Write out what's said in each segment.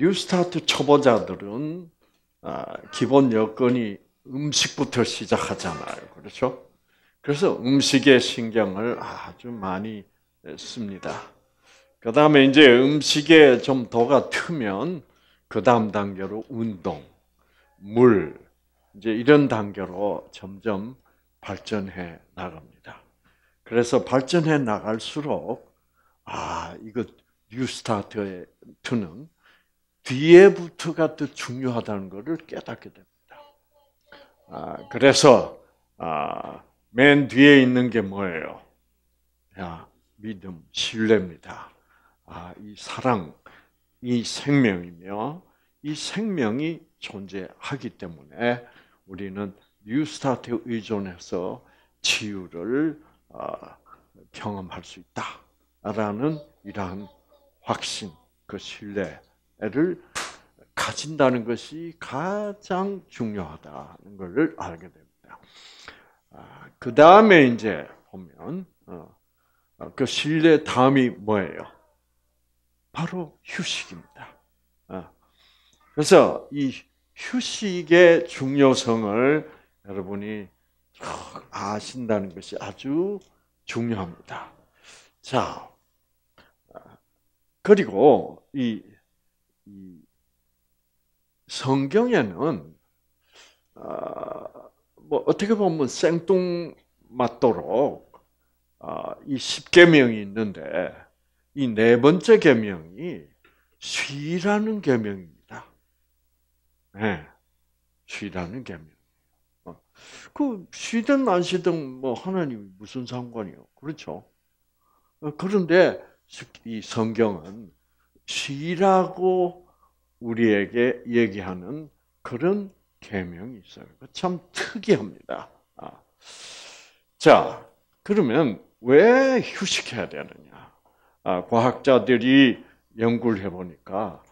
뉴스타트 초보자들은 아, 기본 여건이 음식부터 시작하잖아요. 그렇죠? 그래서 음식에 신경을 아주 많이 씁니다. 그 다음에 이제 음식에 좀 도가 트면 그 다음 단계로 운동, 물, 이제 이런 단계로 점점 발전해 나갑니다. 그래서 발전해 나갈수록 아 이거 뉴스타트의 트는 뒤에부터가 더 중요하다는 것을 깨닫게 됩니다. 아, 그래서 아, 맨 뒤에 있는 게 뭐예요? 야, 믿음, 신뢰입니다. 아, 이 사랑, 이 생명이며 이 생명이 존재하기 때문에 우리는 뉴스타트에 의존해서 치유를 아, 경험할 수 있다라는 이러한 확신, 그 신뢰, 를 가진다는 것이 가장 중요하다는 것을 알게 됩니다. 아, 그 다음에 이제 보면 어, 어, 그 신뢰 다음이 뭐예요? 바로 휴식입니다. 어, 그래서 이 휴식의 중요성을 여러분이 아신다는 것이 아주 중요합니다. 자, 그리고 이이 성경에는 아, 뭐 어떻게 보면 생뚱맞도록 아, 이 십계명이 있는데 이 네 번째 계명이 쉬라는 계명입니다. 네, 쉬라는 계명. 어, 그 쉬든 안 쉬든 뭐 하나님 무슨 상관이요? 그렇죠? 어, 그런데 이 성경은 쉬라고 우리에게 얘기하는 그런 계명이 있어요. 참 특이합니다. 아. 자, 그러면 왜 휴식해야 되느냐? 아, 과학자들이 연구를 해보니까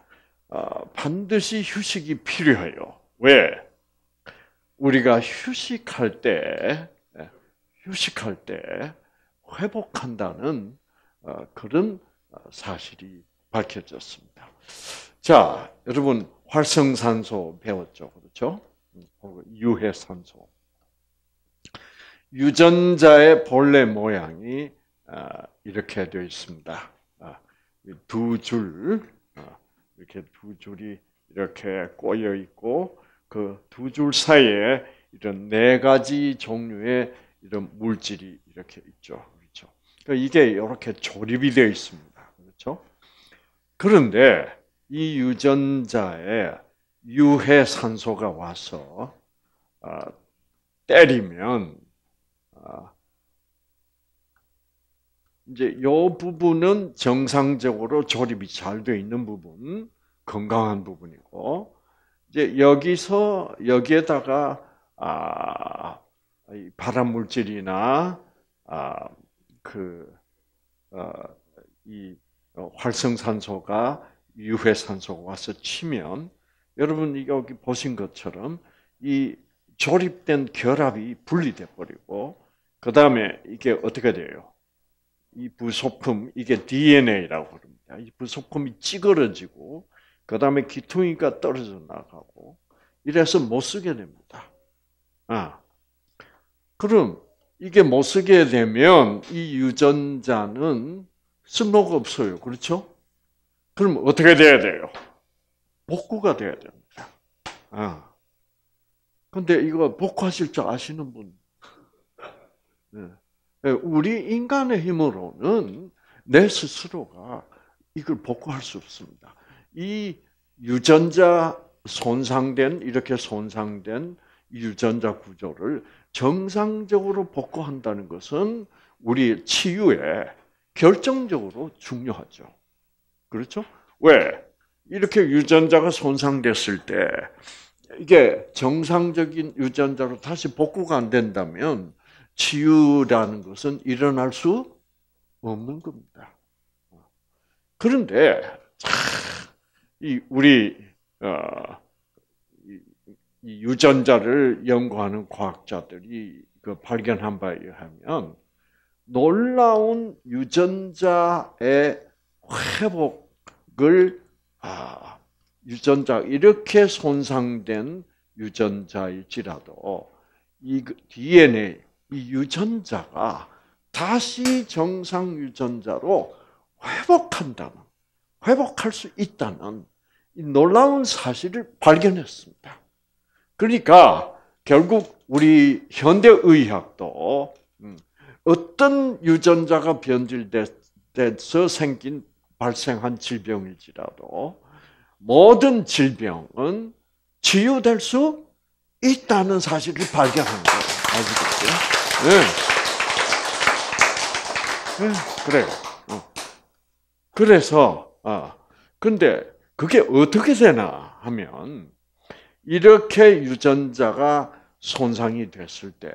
아, 반드시 휴식이 필요해요. 왜? 우리가 휴식할 때, 예, 휴식할 때 회복한다는 어, 그런 어, 사실이 밝혀졌습니다. 자, 여러분 활성산소 배웠죠, 그렇죠? 유해산소. 유전자의 본래 모양이 어, 이렇게 되어 있습니다. 어, 두 줄, 어, 이렇게 두 줄이 이렇게 꼬여 있고 그 두 줄 사이에 이런 네 가지 종류의 이런 물질이 이렇게 있죠, 그렇죠? 그러니까 이게 이렇게 조립이 되어 있습니다. 그런데 이 유전자에 유해 산소가 와서 어, 때리면 어, 이제 요 부분은 정상적으로 조립이 잘 돼 있는 부분, 건강한 부분이고 이제 여기서 여기에다가 아, 발암 물질이나 아, 그이 어, 어, 활성산소가 유해산소가 와서 치면 여러분 여기 보신 것처럼 이 조립된 결합이 분리돼 버리고 그 다음에 이게 어떻게 돼요? 이 부속품 이게 DNA라고 부니다이 부속품이 찌그러지고 그 다음에 기퉁이가 떨어져 나가고 이래서 못 쓰게 됩니다. 아 그럼 이게 못 쓰게 되면 이 유전자는 쓸모가 없어요. 그렇죠? 그럼 어떻게 돼야 돼요? 복구가 돼야 됩니다. 아. 근데 이거 복구하실 줄 아시는 분. 네. 네, 우리 인간의 힘으로는 내 스스로가 이걸 복구할 수 없습니다. 이 유전자 손상된, 이렇게 손상된 유전자 구조를 정상적으로 복구한다는 것은 우리 치유에 결정적으로 중요하죠. 그렇죠? 왜? 이렇게 유전자가 손상됐을 때 이게 정상적인 유전자로 다시 복구가 안 된다면 치유라는 것은 일어날 수 없는 겁니다. 그런데 이 우리 어, 유전자를 연구하는 과학자들이 그 발견한 바에 의하면 놀라운 유전자의 회복을 아, 유전자 이렇게 손상된 유전자일지라도 이 DNA 이 유전자가 다시 정상 유전자로 회복한다는 회복할 수 있다는 놀라운 사실을 발견했습니다. 그러니까 결국 우리 현대 의학도 음, 어떤 유전자가 변질돼서 생긴 발생한 질병일지라도 모든 질병은 치유될 수 있다는 사실을 발견한 거예요. 아시겠죠? 네. 네, 그래요. 어. 그래서 아 근데 그게 어떻게 되나 하면 이렇게 유전자가 손상이 됐을 때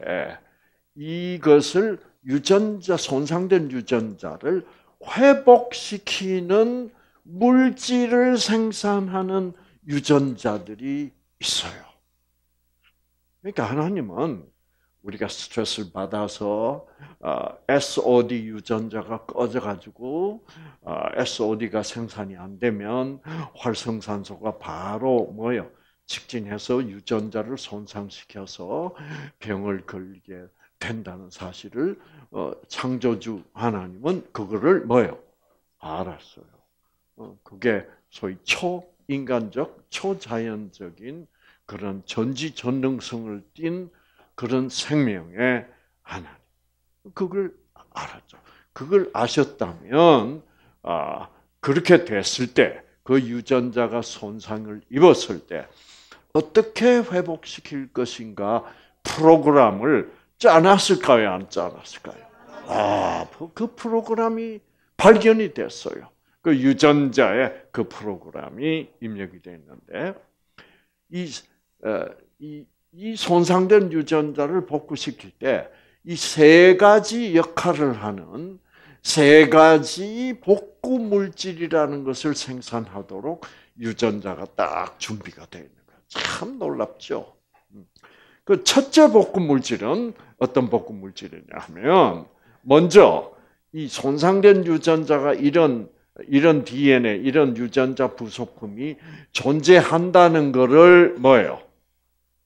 이것을 유전자 손상된 유전자를 회복시키는 물질을 생산하는 유전자들이 있어요. 그러니까 하나님은 우리가 스트레스를 받아서 SOD 아, 유전자가 꺼져가지고 SOD가 아, 생산이 안 되면 활성산소가 바로 뭐요? 직진해서 유전자를 손상시켜서 병을 걸게 된다는 사실을 어, 창조주 하나님은 그거를 뭐예요? 알았어요. 어, 그게 소위 초인간적, 초자연적인 그런 전지전능성을 띤 그런 생명의 하나님. 그걸 알았죠. 그걸 아셨다면 아, 그렇게 됐을 때 그 유전자가 손상을 입었을 때 어떻게 회복시킬 것인가 프로그램을 않았을까요? 안 않았을까요? 아, 뭐 그 프로그램이 발견이 됐어요. 그 유전자에 그 프로그램이 입력이 되 있는데, 이, 어, 이, 이 손상된 유전자를 복구시킬 때, 이 세 가지 역할을 하는 세 가지 복구 물질이라는 것을 생산하도록 유전자가 딱 준비가 되어 있는 거예요. 참 놀랍죠? 음. 그 첫째 복구 물질은 어떤 복구 물질이냐 하면 먼저 이 손상된 유전자가 이런 이런 DNA, 이런 유전자 부속품이 존재한다는 것을 뭐예요?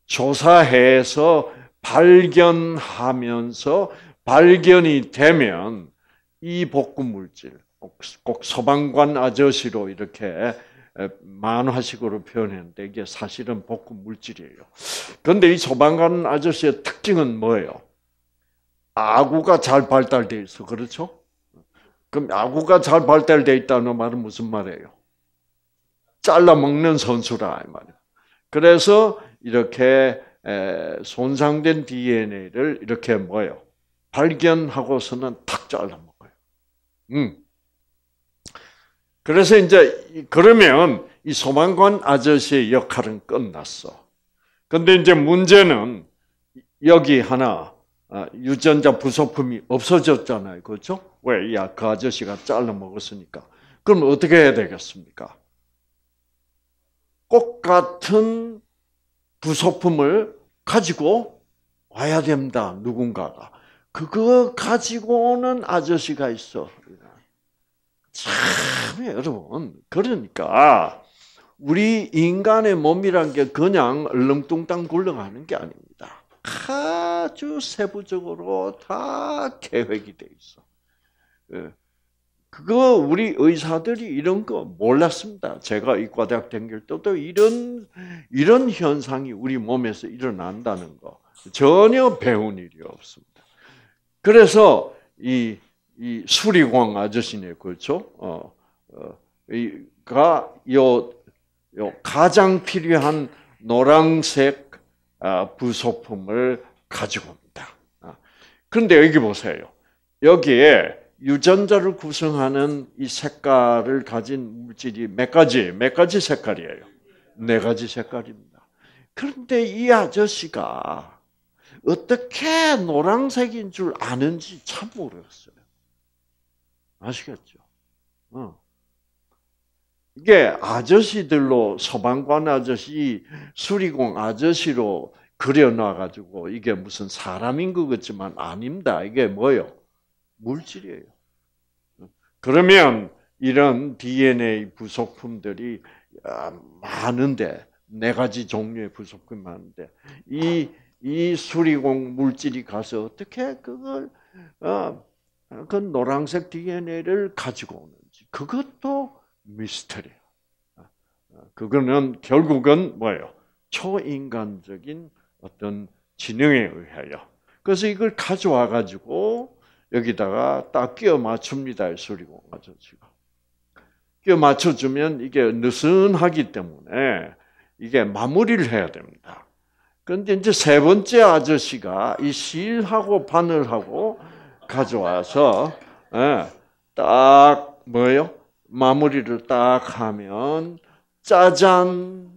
조사해서 발견하면서 발견이 되면 이 복구 물질 꼭 소방관 아저씨로 이렇게 만화식으로 표현했는데 이게 사실은 복구 물질이에요. 그런데 이 소방관 아저씨의 특징은 뭐예요? 아구가 잘 발달돼 있어, 그렇죠? 그럼 아구가 잘 발달돼 있다는 말은 무슨 말이에요? 잘라 먹는 선수라 이 말이야. 그래서 이렇게 손상된 DNA를 이렇게 뭐요? 발견하고서는 탁 잘라 먹어요. 음. 그래서 이제 그러면 이 소방관 아저씨의 역할은 끝났어. 근데 이제 문제는 여기 하나 아, 유전자 부속품이 없어졌잖아요. 그렇죠? 왜? 야, 아, 그 아저씨가 잘라 먹었으니까. 그럼 어떻게 해야 되겠습니까? 똑 같은 부속품을 가지고 와야 됩니다. 누군가가. 그거 가지고 오는 아저씨가 있어. 참 여러분 그러니까 우리 인간의 몸이란 게 그냥 얼렁뚱땅 굴러가는 게 아닙니다. 아주 세부적으로 다 계획이 돼 있어. 예. 그거 우리 의사들이 이런 거 몰랐습니다. 제가 이과대학 다닐 때도 이런 이런 현상이 우리 몸에서 일어난다는 거 전혀 배운 일이 없습니다. 그래서 이이 수리공 아저씨네 그렇죠? 어, 어 가 요, 요 가장 필요한 노란색 아, 부속품을 가지고 옵니다. 아, 그런데 여기 보세요. 여기에 유전자를 구성하는 이 색깔을 가진 물질이 몇 가지, 몇 가지 색깔이에요. 네 가지 색깔입니다. 그런데 이 아저씨가 어떻게 노란색인 줄 아는지 참 모르겠어요. 아시겠죠? 어. 이게 아저씨들로 소방관 아저씨, 수리공 아저씨로 그려놔가지고 이게 무슨 사람인 것 같지만 아닙니다. 이게 뭐요? 물질이에요. 그러면 이런 DNA 부속품들이 아, 많은데 네 가지 종류의 부속품이 많은데 이 이 수리공 물질이 가서 어떻게 그걸 어, 그 노란색 DNA를 가지고 오는지 그것도 미스터리야. 그거는 결국은 뭐예요? 초인간적인 어떤 지능에 의하여. 그래서 이걸 가져와 가지고 여기다가 딱 끼워 맞춥니다. 이 소리고 맞죠 지금. 끼워 맞춰주면 이게 느슨하기 때문에 이게 마무리를 해야 됩니다. 그런데 이제 세 번째 아저씨가 이 실하고 바늘하고 가져와서 예, 딱 뭐예요? 마무리를 딱 하면 짜잔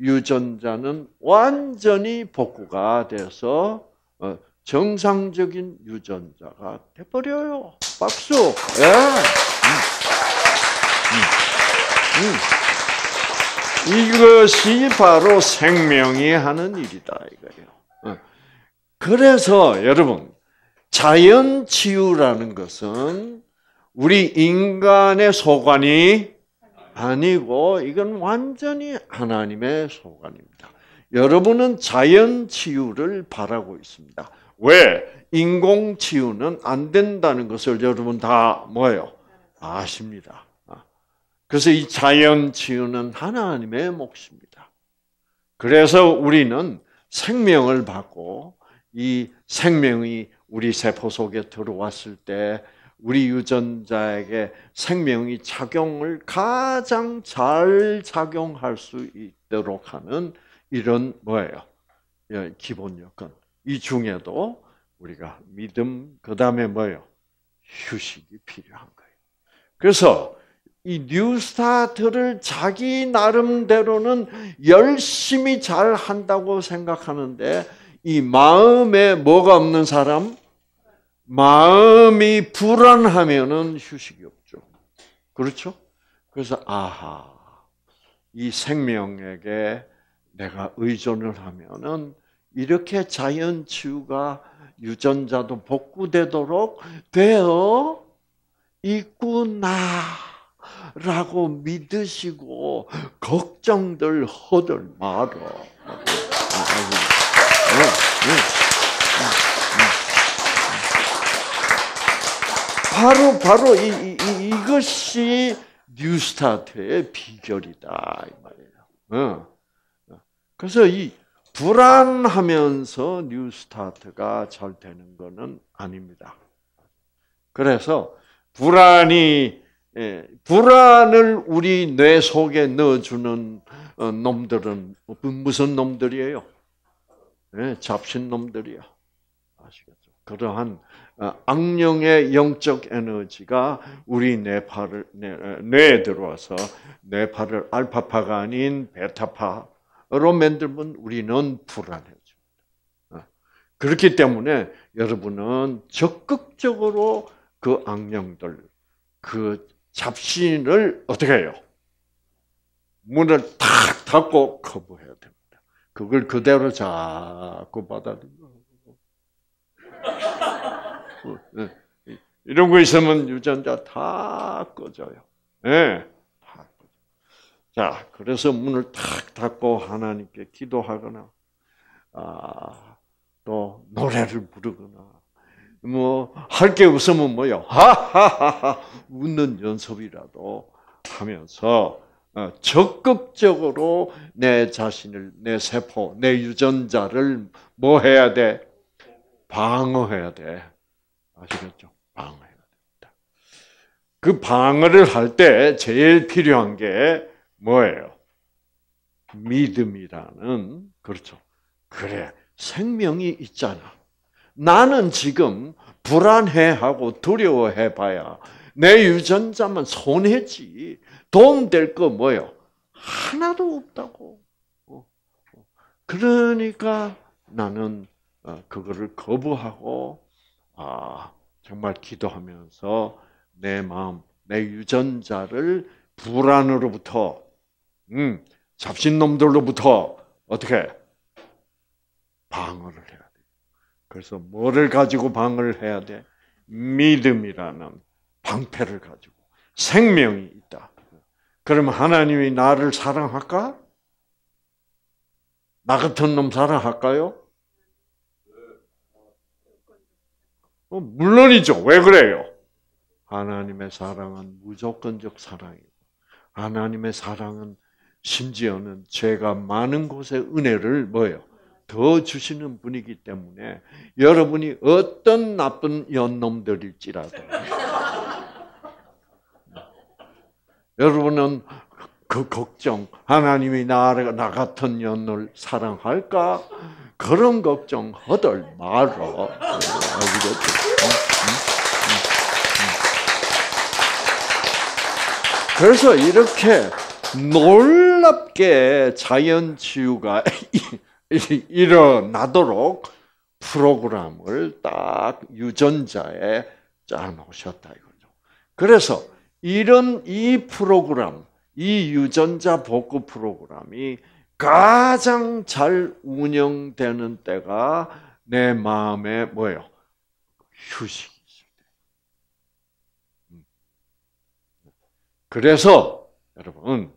유전자는 완전히 복구가 돼서 어, 정상적인 유전자가 돼버려요. 박수. 예. 음. 음. 음. 음. 이것이 바로 생명이 하는 일이다 이거예요. 어. 그래서 여러분 자연 치유라는 것은 우리 인간의 소관이 아니고 이건 완전히 하나님의 소관입니다. 여러분은 자연 치유를 바라고 있습니다. 왜? 인공 치유는 안 된다는 것을 여러분 다 뭐예요? 아십니다. 그래서 이 자연 치유는 하나님의 몫입니다. 그래서 우리는 생명을 받고 이 생명이 우리 세포 속에 들어왔을 때 우리 유전자에게 생명이 작용을 가장 잘 작용할 수 있도록 하는 이런 뭐예요? 예, 기본 요건이 중에도 우리가 믿음, 그 다음에 뭐예요? 휴식이 필요한 거예요. 그래서 이 뉴스타트를 자기 나름대로는 열심히 잘 한다고 생각하는데 이 마음에 뭐가 없는 사람? 마음이 불안하면은 휴식이 없죠. 그렇죠? 그래서 아하 이 생명에게 내가 의존을 하면은 이렇게 자연치유가 유전자도 복구되도록 되어 있구나라고 믿으시고 걱정들 허들 말어. 아, 바로 바로 이, 이, 이 것이 뉴스타트의 비결이다 이 말이에요. 어. 그래서 이 불안하면서 뉴스타트가 잘 되는 것은 아닙니다. 그래서 불안이 예, 불안을 우리 뇌 속에 넣어주는 어, 놈들은 무슨 놈들이에요? 예, 잡신 놈들이야. 아시겠죠? 그러한 어, 악령의 영적 에너지가 우리 뇌파를 네, 뇌에 들어와서 뇌파를 알파파가 아닌 베타파로 만들면 우리는 불안해집니다. 어, 그렇기 때문에 여러분은 적극적으로 그 악령들 그 잡신을 어떻게 해요? 문을 탁 닫고 커버해야 됩니다. 그걸 그대로 자꾸 받아들여. 음, 네. 이런 거 있으면 유전자 다 꺼져요. 예. 다 꺼져. 자, 그래서 문을 탁 닫고 하나님께 기도하거나, 아, 또 노래를 부르거나, 뭐, 할 게 없으면 뭐요? 하하하하! 웃는 연습이라도 하면서, 어, 적극적으로 내 자신을, 내 세포, 내 유전자를 뭐 해야 돼? 방어해야 돼. 아시겠죠? 방해가 됩니다. 그 방어를 할 때 제일 필요한 게 뭐예요? 믿음이라는 그렇죠. 그래 생명이 있잖아. 나는 지금 불안해하고 두려워해봐야 내 유전자만 손해지 도움될 거 뭐요? 하나도 없다고. 어, 어. 그러니까 나는 어, 그거를 거부하고 아, 정말 기도하면서 내 마음, 내 유전자를 불안으로부터, 음, 잡신놈들로부터 어떻게 방어를 해야 돼. 그래서 뭐를 가지고 방어를 해야 돼? 믿음이라는 방패를 가지고 생명이 있다. 그러면 하나님이 나를 사랑할까? 나 같은 놈 사랑할까요? 어, 물론이죠. 왜 그래요? 하나님의 사랑은 무조건적 사랑이고, 하나님의 사랑은 심지어는 죄가 많은 곳에 은혜를 뭐예요? 더 주시는 분이기 때문에 여러분이 어떤 나쁜 연놈들일지라도 여러분은 그 걱정 하나님이 나, 나 같은 연놈을 사랑할까? 그런 걱정 허들 말어. 어, 음, 음, 음. 그래서 이렇게 놀랍게 자연치유가 일어나도록 프로그램을 딱 유전자에 짜놓으셨다 이거죠. 그래서 이런 이 프로그램, 이 유전자 복구 프로그램이 가장 잘 운영되는 때가 내 마음의 뭐예요? 휴식. 음. 그래서 여러분,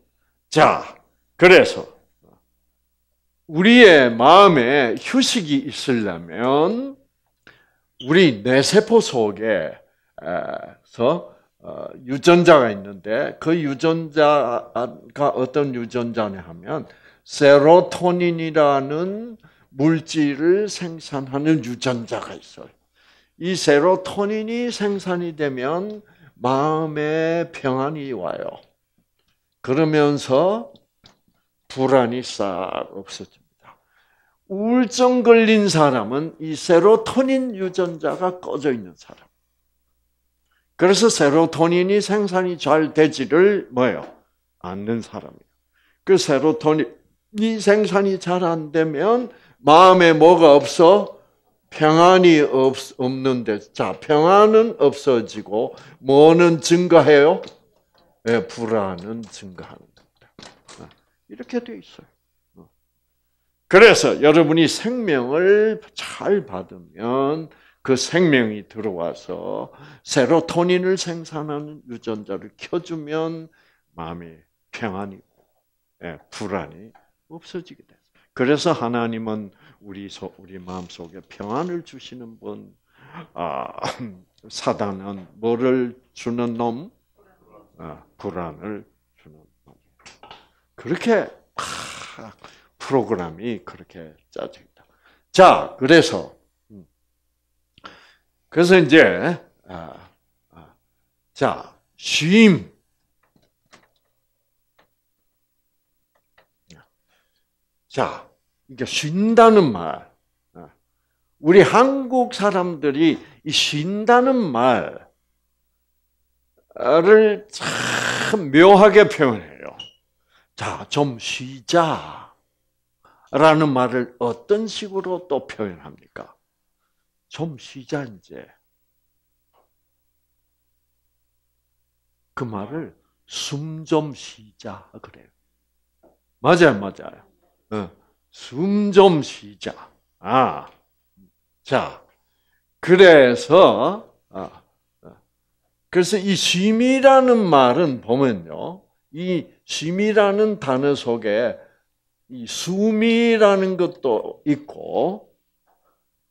자, 그래서 우리의 마음에 휴식이 있으려면 우리 뇌세포 속에서 어, 유전자가 있는데 그 유전자가 어떤 유전자냐 하면 세로토닌이라는 물질을 생산하는 유전자가 있어요. 이 세로토닌이 생산이 되면 마음의 평안이 와요. 그러면서 불안이 싹 없어집니다. 우울증 걸린 사람은 이 세로토닌 유전자가 꺼져 있는 사람. 그래서 세로토닌이 생산이 잘 되지를 뭐예요? 않는 사람이에요. 그 세로토닌 이 생산이 잘 안 되면 마음에 뭐가 없어? 평안이 없, 없는데, 자, 평안은 없어지고, 뭐는 증가해요? 네, 불안은 증가하는 겁니다. 어, 이렇게 돼 있어요. 어. 그래서 여러분이 생명을 잘 받으면 그 생명이 들어와서 세로토닌을 생산하는 유전자를 켜주면 마음이 평안이고, 네, 예, 불안이 없어지게 돼 그래서 하나님은 우리 소, 우리 마음 속에 평안을 주시는 분, 아, 사단은 뭐를 주는 놈? 아, 불안을 주는 놈. 그렇게 아, 프로그램이 그렇게 짜져 있다. 자, 그래서 음. 그래서 이제 아, 아 자 쉼. 자, 이게 그러니까 쉰다는 말. 어. 우리 한국 사람들이 이 쉰다는 말을 참 묘하게 표현해요. 자, 좀 쉬자. 라는 말을 어떤 식으로 또 표현합니까? 좀 쉬자, 이제. 그 말을 숨 좀 쉬자, 그래요. 맞아요, 맞아요. 어, 숨좀 쉬자. 아, 자, 그래서 아, 아 그래서 이 쉼이라는 말은 보면요, 이 쉼이라는 단어 속에 이 숨이라는 것도 있고,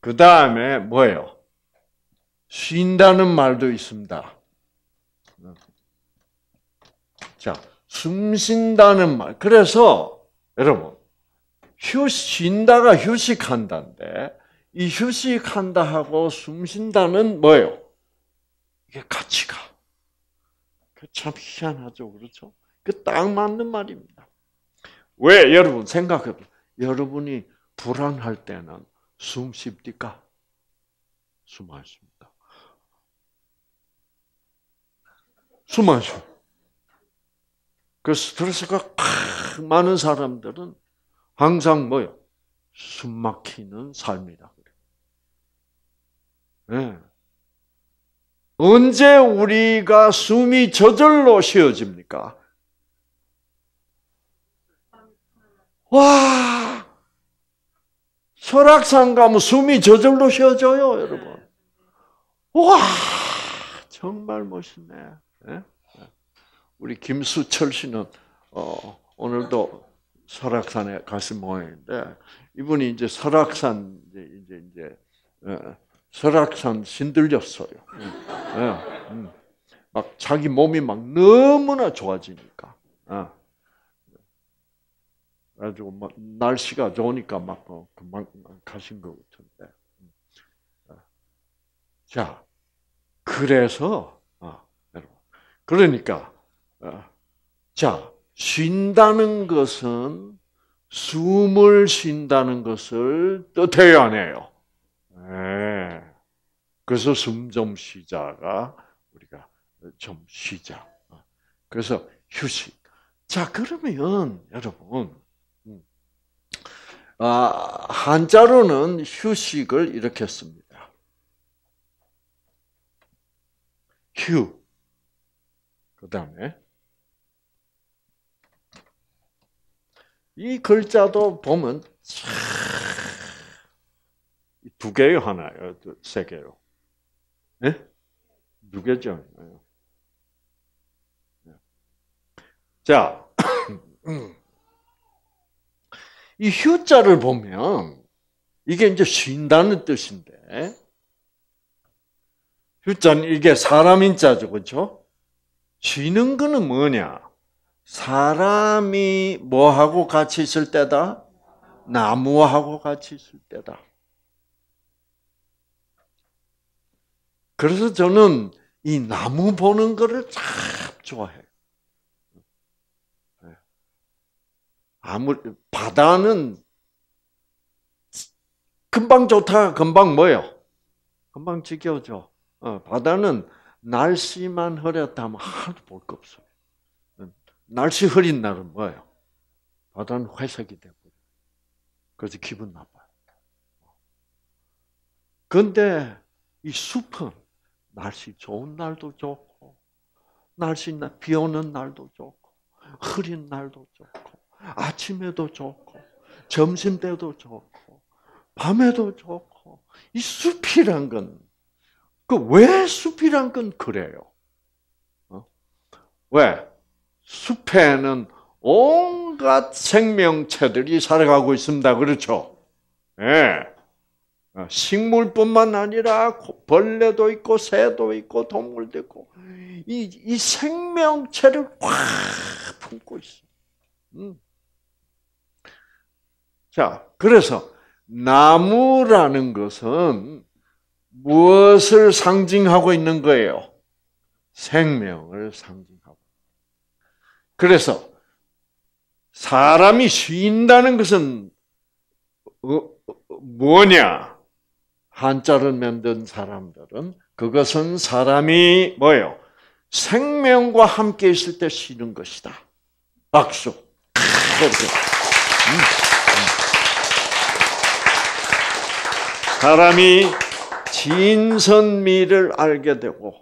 그 다음에 뭐예요? 쉰다는 말도 있습니다. 자, 숨 쉰다는 말. 그래서 여러분 휴쉰다가 휴식한다인데 이 휴식한다 하고 숨 쉰다는 뭐예요? 이게 가치가. 참 희한하죠. 그렇죠? 그 딱 맞는 말입니다. 왜 여러분 생각해 보세요. 여러분이 불안할 때는 숨 쉽디까? 숨안 쉽니까? 숨안 쉬어. 그 스트레스가 많은 사람들은 항상 뭐요? 숨막히는 삶이다. 네. 언제 우리가 숨이 저절로 쉬어집니까? 와! 설악산 가면 숨이 저절로 쉬어져요, 여러분. 와! 정말 멋있 네? 예? 예. 우리 김수철 씨는, 어, 오늘도 설악산에 가신 모양인데 이분이 이제 설악산 이제 이제 이제 어, 설악산 신들렸어요. 예, 예, 음. 막 자기 몸이 막 너무나 좋아지니까. 예. 그래가지고 막 날씨가 좋으니까 막 금방 뭐 가신 것 같은데. 음. 자, 그래서 아, 그러니까, 어, 그러니까 자 쉰다는 것은 숨을 쉰다는 것을 뜻해요, 안 해요? 네. 그래서 숨 좀 쉬자가 우리가 좀 쉬자. 그래서 휴식. 자, 그러면 여러분, 음. 아, 한자로는 휴식을 이렇게 씁니다. 휴. 그 다음에 이 글자도 보면 두 개요 하나요, 세 개요. 네? 예? 두 개죠. 예. 예. 자, 이 휴자를 보면 이게 이제 쉰다는 뜻인데 휴자는 이게 사람인 자죠, 그렇죠? 쉬는 거는 뭐냐? 사람이 뭐하고 같이 있을 때다? 나무하고 같이 있을 때다. 그래서 저는 이 나무 보는 거를 참 좋아해요. 예. 아무 바다는 금방 좋다, 금방 뭐요? 금방 지겨져. 어, 바다는 날씨만 흐렸다면 하나도 볼 거 없어. 날씨 흐린 날은 뭐예요? 바다는 회색이 되고 그래서 기분 나빠요. 근데 이 숲은 날씨 좋은 날도 좋고 날씨 비 오는 날도 좋고 흐린 날도 좋고 아침에도 좋고 점심 때도 좋고 밤에도 좋고 이 숲이란 건 그 왜 숲이란 건 그래요? 어? 왜? 숲에는 온갖 생명체들이 살아가고 있습니다. 그렇죠? 예. 식물뿐만 아니라 벌레도 있고 새도 있고 동물도 있고 이, 이 생명체를 확 품고 있어. 음. 자, 그래서 나무라는 것은 무엇을 상징하고 있는 거예요? 생명을 상징. 그래서 사람이 쉰다는 것은 어, 어, 뭐냐? 한자를 만든 사람들은 그것은 사람이 뭐요? 생명과 함께 있을 때 쉬는 것이다. 박수. 아. 음, 음. 사람이 진선미를 알게 되고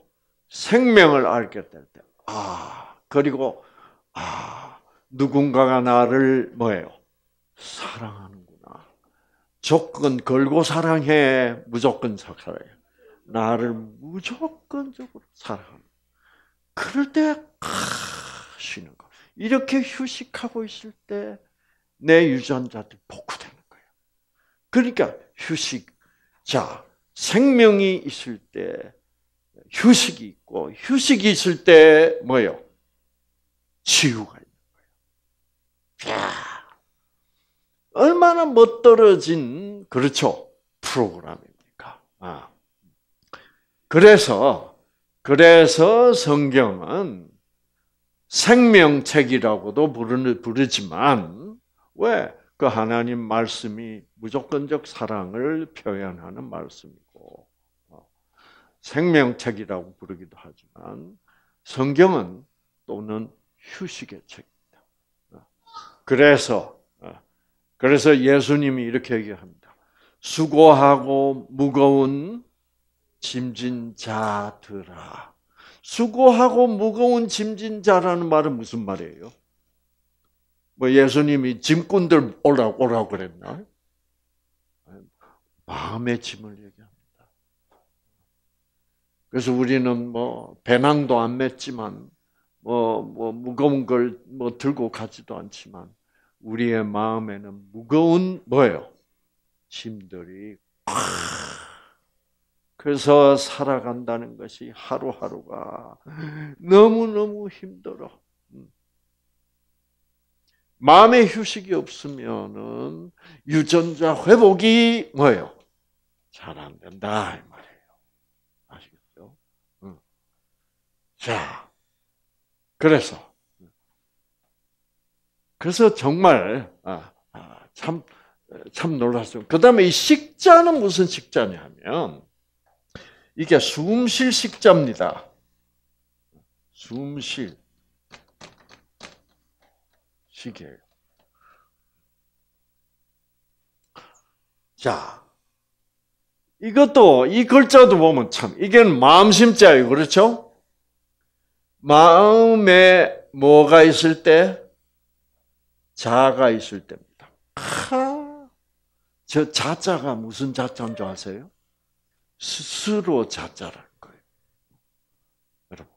생명을 알게 될 때, 아 그리고 아, 누군가가 나를 뭐예요? 사랑하는구나. 조건 걸고 사랑해. 무조건 사랑해. 나를 무조건적으로 사랑하는. 그럴 때, 아, 쉬는 거. 이렇게 휴식하고 있을 때, 내 유전자들이 복구되는 거예요. 그러니까, 휴식. 자, 생명이 있을 때, 휴식이 있고, 휴식이 있을 때, 뭐예요? 치유가 있는 거예요. 이야, 얼마나 멋떨어진 그렇죠 프로그램입니까? 아. 그래서 그래서 성경은 생명책이라고도 부르지만왜 그 하나님 말씀이 무조건적 사랑을 표현하는 말씀이고 어, 생명책이라고 부르기도 하지만 성경은 또는 휴식의 책이다. 그래서 그래서 예수님이 이렇게 얘기합니다. 수고하고 무거운 짐진 자들아. 수고하고 무거운 짐진 자라는 말은 무슨 말이에요? 뭐 예수님이 짐꾼들 오라고 오라고 그랬나? 마음의 짐을 얘기합니다. 그래서 우리는 뭐 배낭도 안 맸지만 뭐, 뭐 무거운 걸뭐 들고 가지도 않지만 우리의 마음에는 무거운 뭐예요? 짐들이 그래서 살아간다는 것이 하루하루가 너무너무 힘들어. 음. 마음의 휴식이 없으면은 유전자 회복이 뭐예요? 잘 안 된다 이 말이에요. 아시겠죠? 응. 음. 자, 그래서 그래서 정말 참참 아, 아, 참 놀랐어요. 그다음에 이 식자는 무슨 식자냐면 이게 숨쉴 식자입니다. 숨쉴 식이에요. 자, 이것도 이 글자도 보면 참 이게 마음심자예요, 그렇죠? 마음에 뭐가 있을 때? 자가 있을 때입니다. 아, 저 자자가 무슨 자자인 줄 아세요? 스스로 자자랄 거예요. 여러분.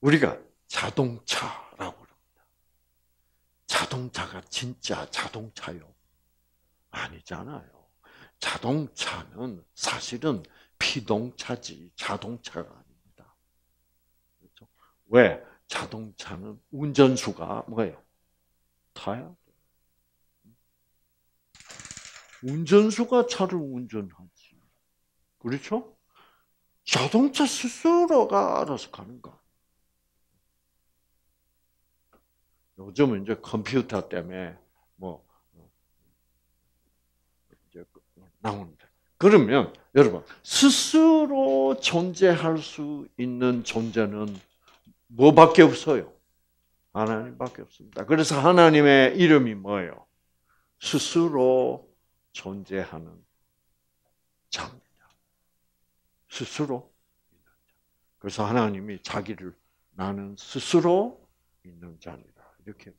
우리가 자동차라고 합니다. 자동차가 진짜 자동차요? 아니잖아요. 자동차는 사실은 피동차지 자동차가 아닙니다. 그렇죠? 왜? 자동차는 운전수가 뭐예요? 타야 돼. 운전수가 차를 운전하지. 그렇죠? 자동차 스스로가 알아서 가는 거. 요즘은 이제 컴퓨터 때문에 뭐 어, 이제 그, 나옵니다. 그러면 여러분 스스로 존재할 수 있는 존재는 뭐밖에 없어요? 하나님밖에 없습니다. 그래서 하나님의 이름이 뭐예요? 스스로 존재하는 자입니다. 스스로 그래서 하나님이 자기를 나는 스스로 있는 자니라 이렇게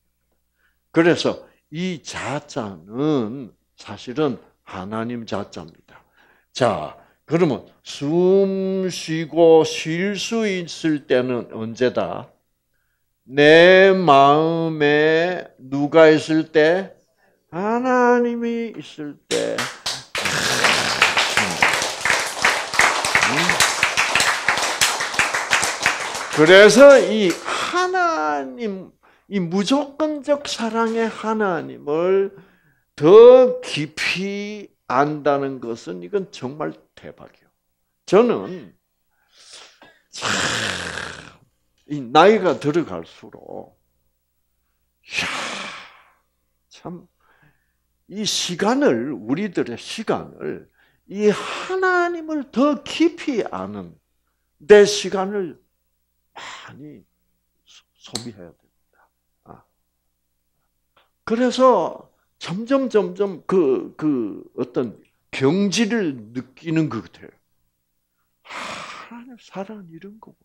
그래서 이 자자는 사실은 하나님 자자입니다. 자, 그러면 숨 쉬고 쉴 수 있을 때는 언제다? 내 마음에 누가 있을 때? 하나님이 있을 때. 음. 그래서 이 하나님, 이 무조건적 사랑의 하나님을 더 깊이 안다는 것은 이건 정말 대박이에요. 저는 참이 나이가 들어갈수록 참 이 시간을 우리들의 시간을 이 하나님을 더 깊이 아는 내 시간을 많이 소비해야 됩니다. 아. 그래서 점점 점점 그그 그 어떤 경지를 느끼는 것 같아요. 하나님 사랑 이런 거고.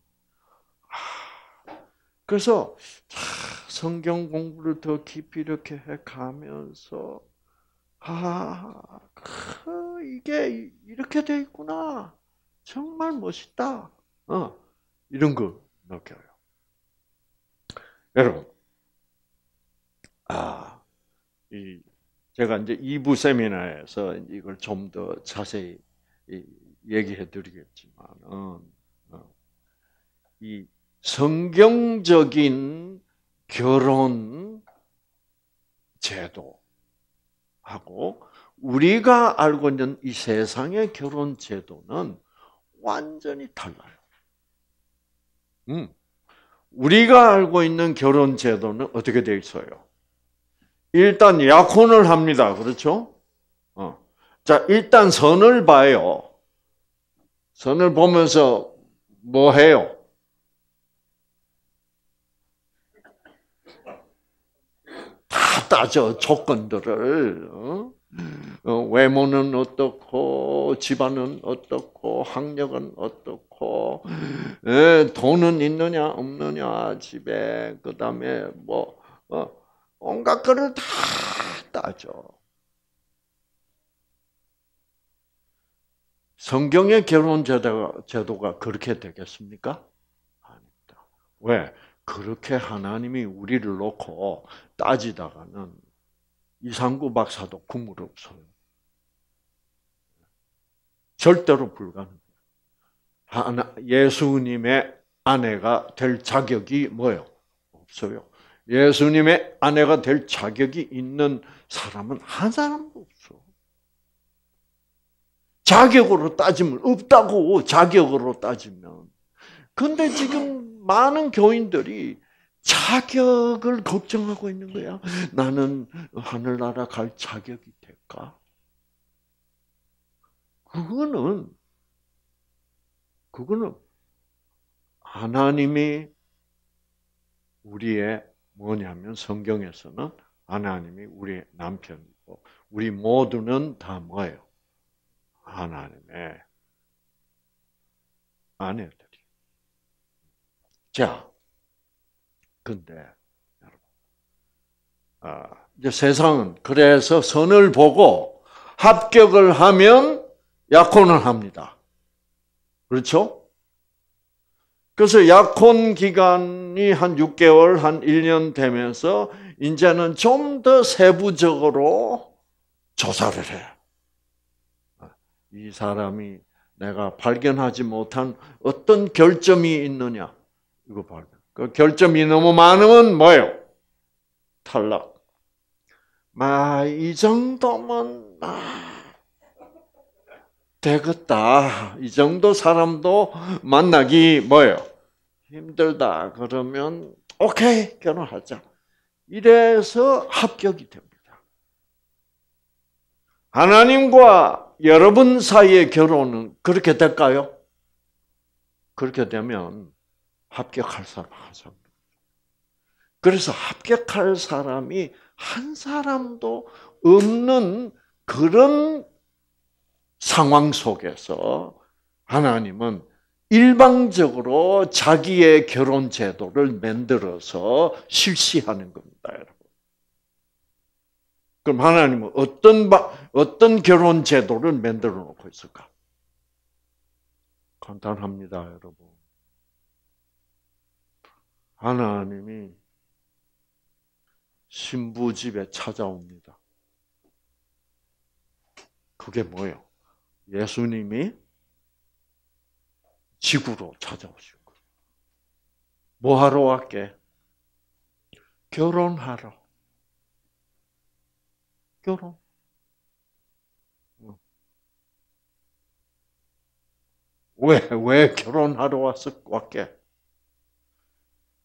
그래서 성경 공부를 더 깊이 이렇게 해 가면서 아 이게 이렇게 돼 있구나 정말 멋있다 어 이런 거 느껴요 여러분 아이 제가 이제 2부 세미나에서 이걸 좀 더 자세히 얘기해 드리겠지만, 어, 이 성경적인 결혼 제도하고 우리가 알고 있는 이 세상의 결혼 제도는 완전히 달라요. 음. 우리가 알고 있는 결혼 제도는 어떻게 되어 있어요? 일단 약혼을 합니다. 그렇죠? 어. 자, 일단 선을 봐요. 선을 보면서 뭐 해요? 다 따져, 조건들을. 어? 어 외모는 어떻고, 집안은 어떻고, 학력은 어떻고, 에, 돈은 있느냐, 없느냐, 집에, 그 다음에 뭐, 어, 온갖 거를 다 따져. 성경의 결혼 제도가 그렇게 되겠습니까? 아닙니다. 왜? 그렇게 하나님이 우리를 놓고 따지다가는 이상구 박사도 구물 없어요. 절대로 불가능해요. 예수님의 아내가 될 자격이 뭐요? 예 없어요. 예수님의 아내가 될 자격이 있는 사람은 한 사람도 없어. 자격으로 따지면 없다고 자격으로 따지면. 근데 지금 많은 교인들이 자격을 걱정하고 있는 거야. 나는 하늘나라 갈 자격이 될까? 그거는 그거는 하나님이 우리의 뭐냐면 성경에서는 하나님이 우리 남편이고 우리 모두는 다 뭐예요? 하나님의 아내들이. 자, 근데 여러분, 아, 이제 세상은 그래서 선을 보고 합격을 하면 약혼을 합니다. 그렇죠? 그래서 약혼 기간이 한 6개월, 한 1년 되면서 이제는 좀 더 세부적으로 조사를 해. 이 사람이 내가 발견하지 못한 어떤 결점이 있느냐. 이거 발견. 그 결점이 너무 많으면 뭐예요? 탈락. 마, 이 정도면, 아, 되겠다. 이 정도 사람도 만나기 뭐예요? 힘들다. 그러면 오케이 결혼하자. 이래서 합격이 됩니다. 하나님과 여러분 사이의 결혼은 그렇게 될까요? 그렇게 되면 합격할 사람 한 사람. 그래서 합격할 사람이 한 사람도 없는 그런 상황 속에서 하나님은 일방적으로 자기의 결혼 제도를 만들어서 실시하는 겁니다, 여러분. 그럼 하나님은 어떤 바, 어떤 결혼 제도를 만들어 놓고 있을까? 간단합니다, 여러분. 하나님이 신부 집에 찾아옵니다. 그게 뭐예요? 예수님이 지구로 찾아오신 거뭐 하러 왔게? 결혼하러. 결혼. 왜, 왜 결혼하러 왔을, 왔게?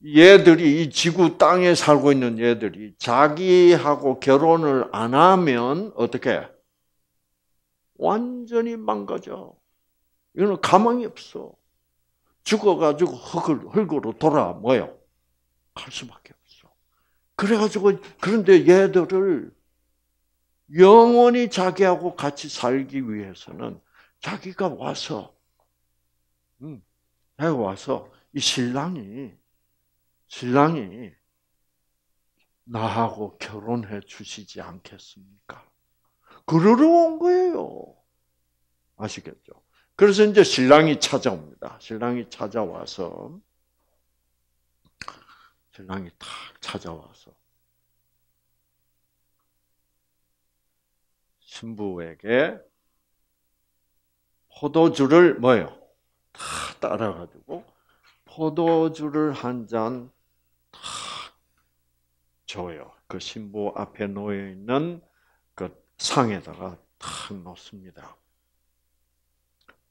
얘들이, 이 지구 땅에 살고 있는 얘들이 자기하고 결혼을 안 하면 어떻게? 해? 완전히 망가져. 이거는 가망이 없어. 죽어가지고 흙을, 흙으로 돌아 모여. 갈 수밖에 없어. 그래가지고, 그런데 얘들을 영원히 자기하고 같이 살기 위해서는 자기가 와서, 응, 음, 내가 와서 이 신랑이, 신랑이 나하고 결혼해 주시지 않겠습니까? 그러러 온 거예요. 아시겠죠? 그래서 이제 신랑이 찾아옵니다. 신랑이 찾아와서 신랑이 탁 찾아와서 신부에게 포도주를 뭐요? 다 따라가지고 포도주를 한 잔 탁 줘요. 그 신부 앞에 놓여 있는 상에다가 탁 놓습니다.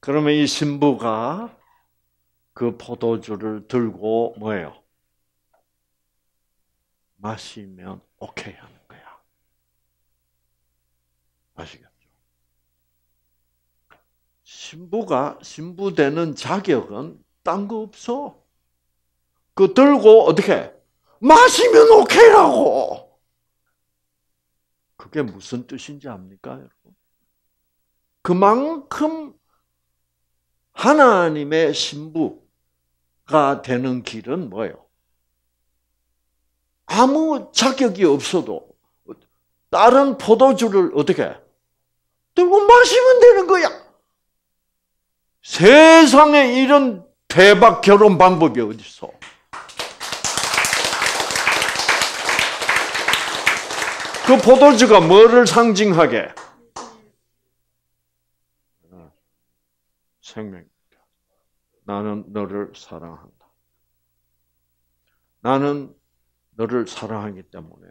그러면 이 신부가 그 포도주를 들고 뭐예요? 마시면 오케이 하는 거야. 아시겠죠? 신부가 신부 되는 자격은 딴 거 없어. 그 들고 어떻게 마시면 오케이라고. 그게 무슨 뜻인지 압니까, 여러분? 그만큼 하나님의 신부가 되는 길은 뭐예요? 아무 자격이 없어도 다른 포도주를 어떻게 들고 마시면 되는 거야. 세상에 이런 대박 결혼 방법이 어디 있어? 그 포도주가 뭐를 상징하게? 생명입니다. 나는 너를 사랑한다. 나는 너를 사랑하기 때문에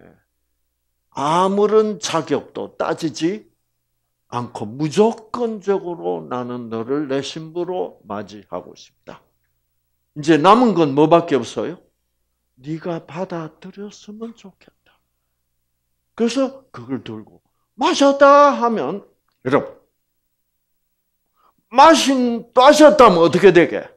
아무런 자격도 따지지 않고 무조건적으로 나는 너를 내 신부로 맞이하고 싶다. 이제 남은 건 뭐밖에 없어요? 네가 받아들였으면 좋겠다. 그래서 그걸 들고 마셨다 하면 여러분 마신 마셨다면 어떻게 되게?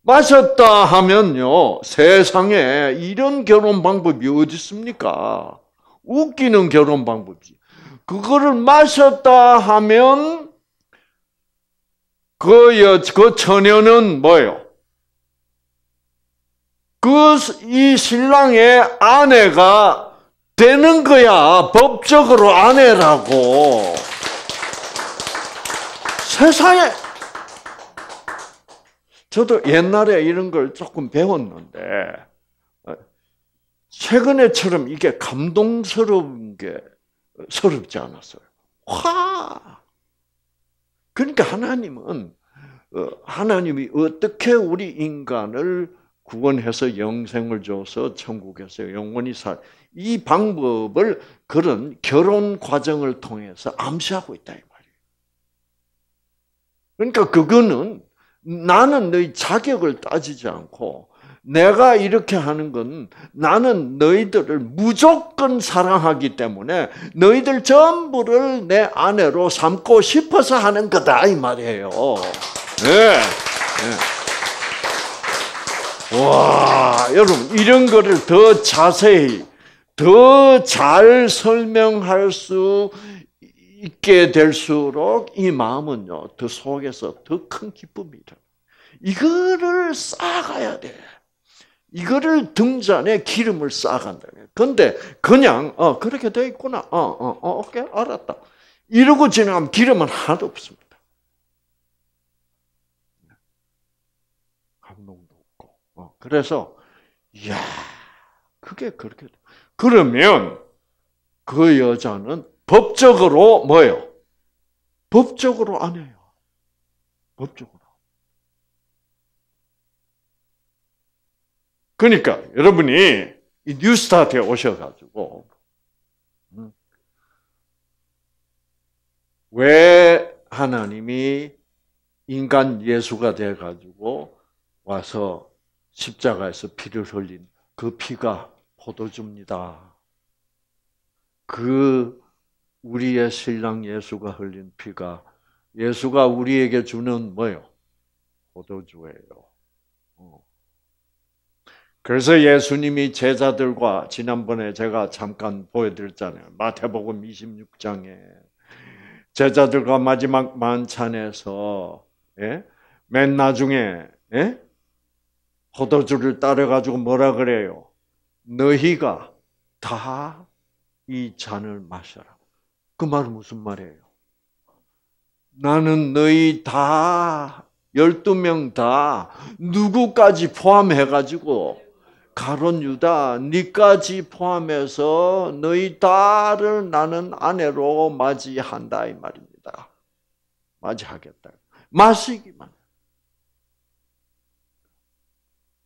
마셨다 하면요 세상에 이런 결혼 방법이 어디 있습니까? 웃기는 결혼 방법이. 그거를 마셨다 하면 그 여, 그 처녀는 뭐요? 예그이 신랑의 아내가 되는 거야. 법적으로 안해라고 세상에. 저도 옛날에 이런 걸 조금 배웠는데, 최근에처럼 이게 감동스러운 게 서럽지 않았어요. 와! 그러니까 하나님은, 어, 하나님이 어떻게 우리 인간을 구원해서 영생을 줘서 천국에서 영원히 살, 이 방법을 그런 결혼 과정을 통해서 암시하고 있다 이 말이에요. 그러니까 그거는 나는 너희 자격을 따지지 않고 내가 이렇게 하는 건 나는 너희들을 무조건 사랑하기 때문에 너희들 전부를 내 아내로 삼고 싶어서 하는 거다 이 말이에요. 네. 네. 와, 여러분 이런 거를 더 자세히 더잘 설명할 수 있게 될수록 이 마음은요, 더 속에서 더 큰 기쁨이다. 이거를 쌓아가야 돼. 이거를 등잔에 기름을 쌓아간다. 근데 그냥, 어, 그렇게 돼 있구나. 어, 어, 어, 오케이, 알았다. 이러고 지나가면 기름은 하나도 없습니다. 어, 그래서, 야 그게 그렇게 돼. 그러면 그 여자는 법적으로 뭐요? 법적으로 안 해요. 법적으로. 그러니까 여러분이 뉴스타트에 오셔가지고 음, 왜 하나님이 인간 예수가 돼가지고 와서 십자가에서 피를 흘린 그 피가 포도주니다그 우리의 신랑 예수가 흘린 피가 예수가 우리에게 주는 뭐요? 포도주예요. 어. 그래서 예수님이 제자들과 지난번에 제가 잠깐 보여드렸잖아요. 마태복음 26장에 제자들과 마지막 만찬에서 예? 맨 나중에 예? 포도주를 따라 가지고 뭐라 그래요? 너희가 다 이 잔을 마셔라. 그 말은 무슨 말이에요? 나는 너희 다, 12명 다, 누구까지 포함해가지고, 가론 유다, 니까지 포함해서 너희 다를 나는 아내로 맞이한다, 이 말입니다. 맞이하겠다. 마시기만.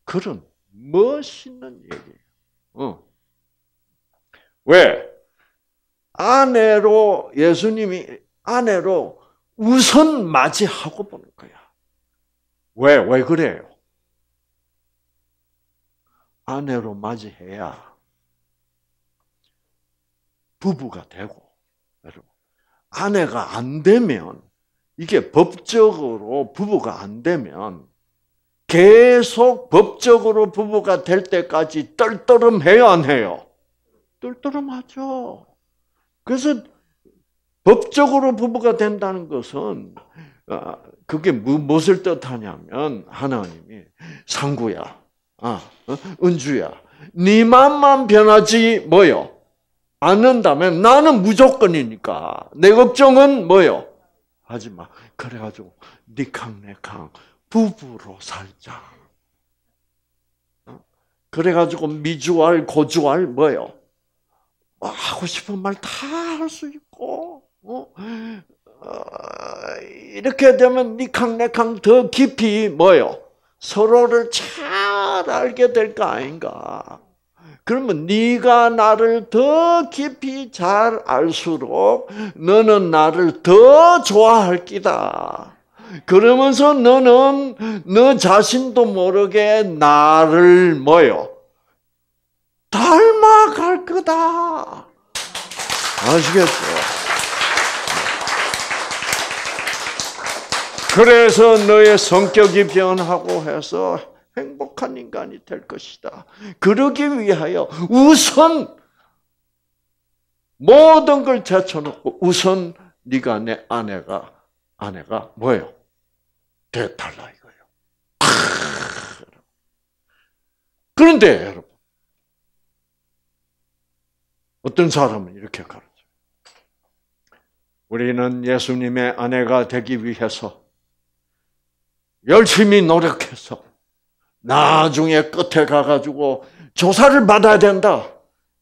그런 멋있는 얘기예요. 어. 왜? 아내로 예수님이 아내로 우선 맞이하고 보는 거야. 왜? 왜 그래요? 아내로 맞이해야 부부가 되고, 여러분. 아내가 안 되면, 이게 법적으로 부부가 안 되면, 계속 법적으로 부부가 될 때까지 떨떠름해요, 안 해요? 떨떠름하죠. 그래서 법적으로 부부가 된다는 것은 아, 그게 무엇을 뜻하냐면 하나님이 상구야, 아, 어, 은주야, 네마만 변하지 뭐요? 않는다면 나는 무조건이니까 내 걱정은 뭐요? 하지 마. 그래가지고 니캉 네 내캉 부부로 살자. 그래가지고 미주알, 고주알, 뭐요? 어, 하고 싶은 말 다 할 수 있고, 어? 어? 이렇게 되면 니캉내캉 더 깊이 뭐요? 서로를 잘 알게 될 거 아닌가? 그러면 네가 나를 더 깊이 잘 알수록 너는 나를 더 좋아할 기다. 그러면서 너는 너 자신도 모르게 나를 뭐요? 닮아갈 거다. 아시겠죠? 그래서 너의 성격이 변하고 해서 행복한 인간이 될 것이다. 그러기 위하여 우선 모든 걸 제쳐놓고 우선 네가 내 아내가 아내가 뭐예요? 대탈라 이거예요. 아, 그런데 여러분 어떤 사람은 이렇게 가르쳐요. 우리는 예수님의 아내가 되기 위해서 열심히 노력해서 나중에 끝에 가가지고 조사를 받아야 된다.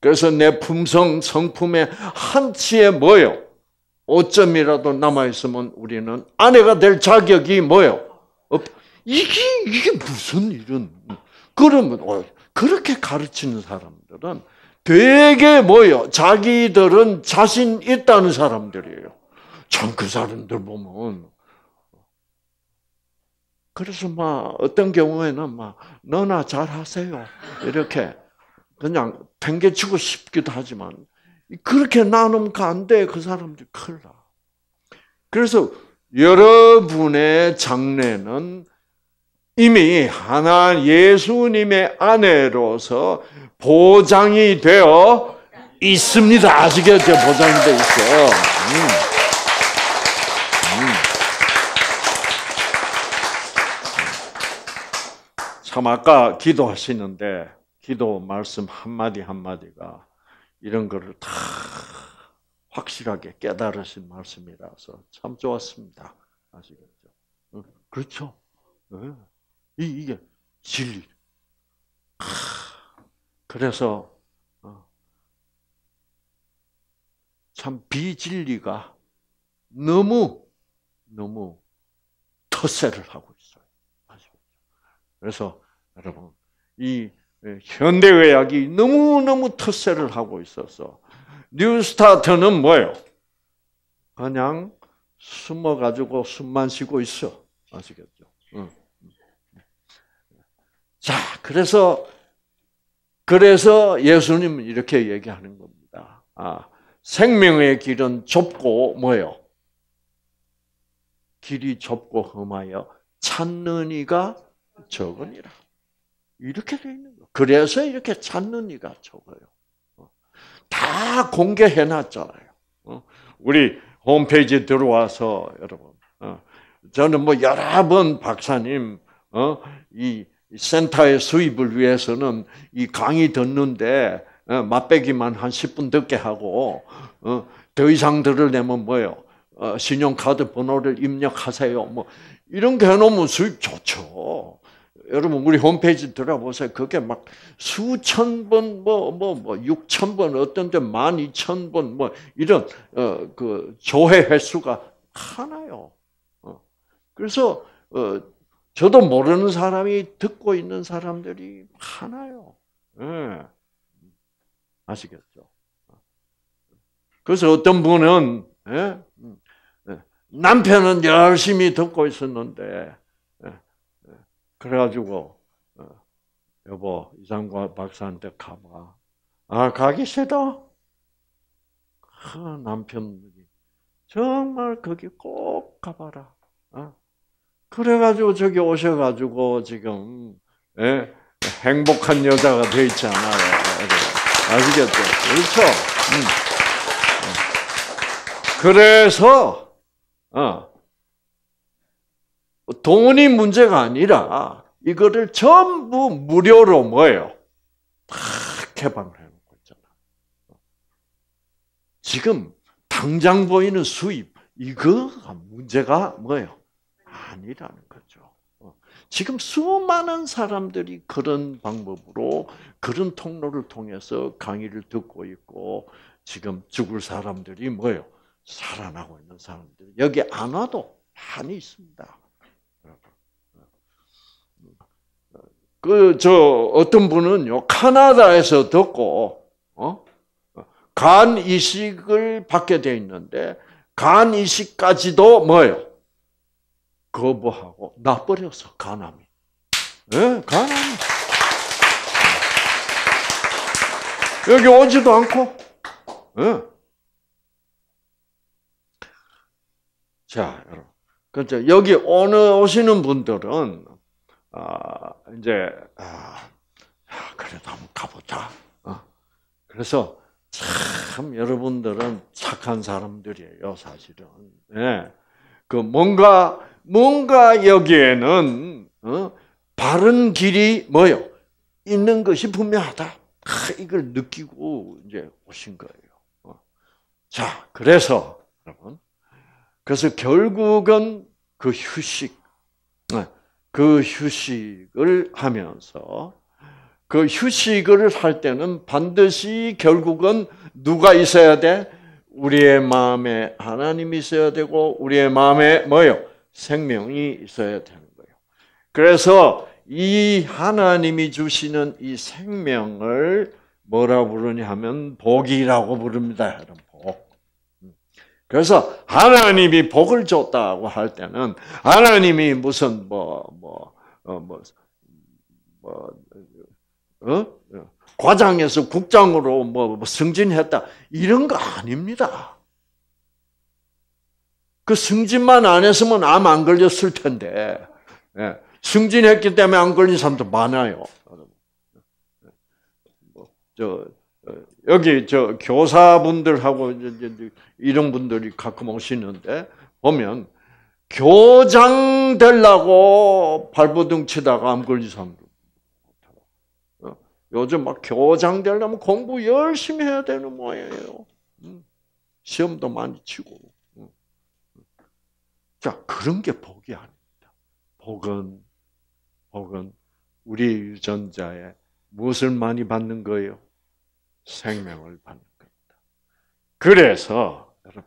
그래서 내 품성, 성품에 한치의 뭐요? 5점이라도 남아있으면 우리는 아내가 될 자격이 뭐예요? 이게, 이게 무슨 일은. 그러면, 어, 그렇게 가르치는 사람들은 되게 뭐예요? 자기들은 자신 있다는 사람들이에요. 참그 사람들 보면. 그래서 막 어떤 경우에는 막 너나 잘하세요. 이렇게 그냥 팽개치고 싶기도 하지만 그렇게 나누면 안 돼. 그 사람들 큰일 나. 그래서 여러분의 장래는 이미 하나 예수님의 아내로서 보장이 되어 있습니다. 아시겠죠? 보장이 되어 있어요. 음. 음. 아까 기도하시는데 기도 말씀 한마디 한마디가 이런 것을 다 확실하게 깨달으신 말씀이라서 참 좋았습니다. 아시겠죠? 그렇죠? 네. 이, 게 진리. 아, 그래서 어, 참 비진리가 너무 너무 터세를 하고 있어요. 아시겠죠? 그래서 여러분 이 예, 현대의학이 너무너무 터세를 하고 있어서 뉴스타트는 뭐예요? 그냥 숨어가지고 숨만 쉬고 있어. 아시겠죠? 자, 그래서, 그래서 예수님은 이렇게 얘기하는 겁니다. 아, 생명의 길은 좁고 뭐요 길이 좁고 험하여 찾는 이가 적으니라. 이렇게 돼 있는 거예요. 그래서 이렇게 찾는 이가 적어요. 어. 다 공개해놨잖아요. 어. 우리 홈페이지 들어와서 여러분, 어. 저는 뭐 여러 번 박사님 이 센터의 수입을 위해서는 이 강의 듣는데 맛배기만 한 10분 듣게 하고 더 이상 들으려면 뭐요? 신용카드 번호를 입력하세요. 뭐 이런 게 해놓으면 수입 좋죠. 여러분 우리 홈페이지 들어보세요. 그게 막 수천 번, 뭐 뭐뭐 뭐, 뭐, 육천 번, 어떤 데만 이천 번, 뭐 이런 어, 그 조회 횟수가 하나요. 어. 그래서 어, 저도 모르는 사람이 듣고 있는 사람들이 많아요. 네. 아시겠죠? 어. 그래서 어떤 분은 네? 남편은 열심히 듣고 있었는데 그래가지고 어, 여보 이장과 박사한테 가봐. 아 가기 싫어? 아, 남편분이 정말 거기 꼭 가봐라. 어? 그래가지고 저기 오셔가지고 지금 예? 행복한 여자가 되어 있지 않아요. 예, 아시겠죠? 그렇죠? 음. 어. 그래서 어, 돈이 문제가 아니라 이거를 전부 무료로 뭐예요? 다 개방을 해놓고 있잖아. 지금 당장 보이는 수입 이거가 문제가 뭐예요? 아니라는 거죠. 어. 지금 수많은 사람들이 그런 방법으로 그런 통로를 통해서 강의를 듣고 있고 지금 죽을 사람들이 뭐예요? 살아나고 있는 사람들 여기 안 와도 많이 있습니다. 그, 저, 어떤 분은요, 카나다에서 듣고, 어? 간 이식을 받게 돼 있는데, 간 이식까지도 뭐예요? 거부하고, 나버려서 간암이. 예, 네, 간암이. 여기 오지도 않고, 예. 네. 자, 여러분. 그렇 그러니까 여기 오는, 오시는 분들은 아, 이제 아, 그래 도 한번 가보자. 어? 그래서 참 여러분들은 착한 사람들이에요, 사실은. 예. 그 뭔가 뭔가 여기에는 어? 바른 길이 뭐요? 있는 것이 분명하다. 아, 이걸 느끼고 이제 오신 거예요. 어. 자, 그래서 여러분, 그래서 결국은 그 휴식, 어? 그 휴식을 하면서 그 휴식을 할 때는 반드시 결국은 누가 있어야 돼? 우리의 마음에 하나님이 있어야 되고 우리의 마음에 뭐요? 생명이 있어야 되는 거예요. 그래서 이 하나님이 주시는 이 생명을 뭐라 부르냐 하면 복이라고 부릅니다, 여러분. 그래서 하나님이 복을 줬다고 할 때는 하나님이 무슨 뭐뭐뭐뭐 뭐, 뭐, 뭐, 어? 뭐, 뭐, 어? 과장에서 국장으로 뭐, 뭐 승진했다 이런 거 아닙니다. 그 승진만 안 했으면 암 안 걸렸을 텐데 예. 승진했기 때문에 안 걸린 사람도 많아요. 저 여기 저 교사분들하고 이런 분들이 가끔 오시는데 보면 교장 되려고 발버둥 치다가 암 걸린 사람도 어? 요즘 막 교장 되려면 공부 열심히 해야 되는 모양이에요. 시험도 많이 치고. 자, 그런 게 복이 아닙니다. 복은, 복은 우리 유전자에 무엇을 많이 받는 거예요? 생명을 받는 겁니다. 그래서 여러분